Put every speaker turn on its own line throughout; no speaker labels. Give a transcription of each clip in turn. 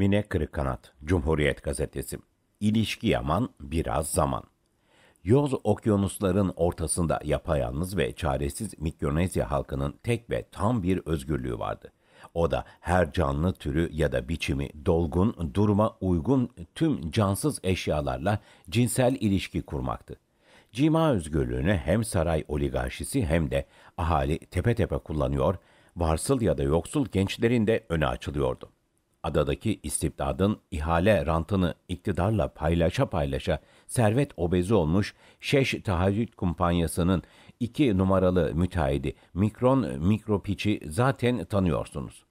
Mine Kırıkanat, Cumhuriyet Gazetesi. İlişki yaman, biraz zaman. Yoz okyanusların ortasında yapayalnız ve çaresiz Mikronezya halkının tek ve tam bir özgürlüğü vardı. O da her canlı türü ya da biçimi dolgun, duruma uygun tüm cansız eşyalarla cinsel ilişki kurmaktı. Cima özgürlüğünü hem saray oligarşisi hem de ahali tepe tepe kullanıyor, varsıl ya da yoksul gençlerin de öne açılıyordu. Adadaki istibdadın ihale rantını iktidarla paylaşa paylaşa servet obezi olmuş Şeş Tahayyüt Kumpanyası'nın iki numaralı müteahhidi Mikron Mikropiç'i zaten tanıyorsunuz.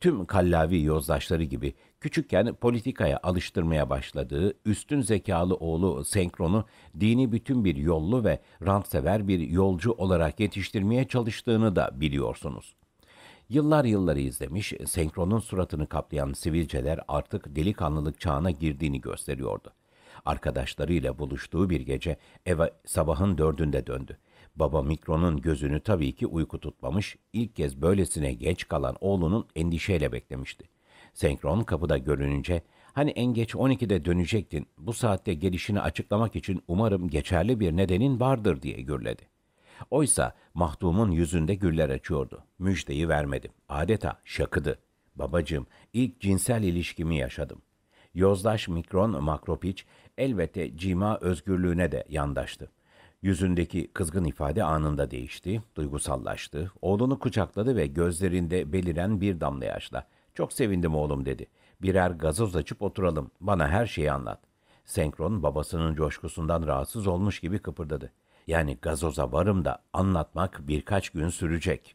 Tüm kallavi yozlaşları gibi küçükken politikaya alıştırmaya başladığı üstün zekalı oğlu Senkron'u dini bütün bir yollu ve rantsever bir yolcu olarak yetiştirmeye çalıştığını da biliyorsunuz. Yıllar yılları izlemiş, senkronun suratını kaplayan sivilceler artık delikanlılık çağına girdiğini gösteriyordu. Arkadaşlarıyla buluştuğu bir gece eve sabahın dördünde döndü. Baba Mikron'un gözünü tabii ki uyku tutmamış, ilk kez böylesine geç kalan oğlunun endişeyle beklemişti. Senkron kapıda görününce, hani en geç 12'de dönecektin, bu saatte gelişini açıklamak için umarım geçerli bir nedenin vardır diye gürledi. Oysa mahdumun yüzünde güller açıyordu. Müjdeyi vermedim. Adeta şakıdı. Babacığım, ilk cinsel ilişkimi yaşadım. Yozlaş Mikron Makropiç elbette cima özgürlüğüne de yandaştı. Yüzündeki kızgın ifade anında değişti, duygusallaştı. Oğlunu kucakladı ve gözlerinde beliren bir damla yaşla. Çok sevindim oğlum dedi. Birer gazoz açıp oturalım, bana her şeyi anlat. Senkron babasının coşkusundan rahatsız olmuş gibi kıpırdadı yani gazoza varım da anlatmak birkaç gün sürecek.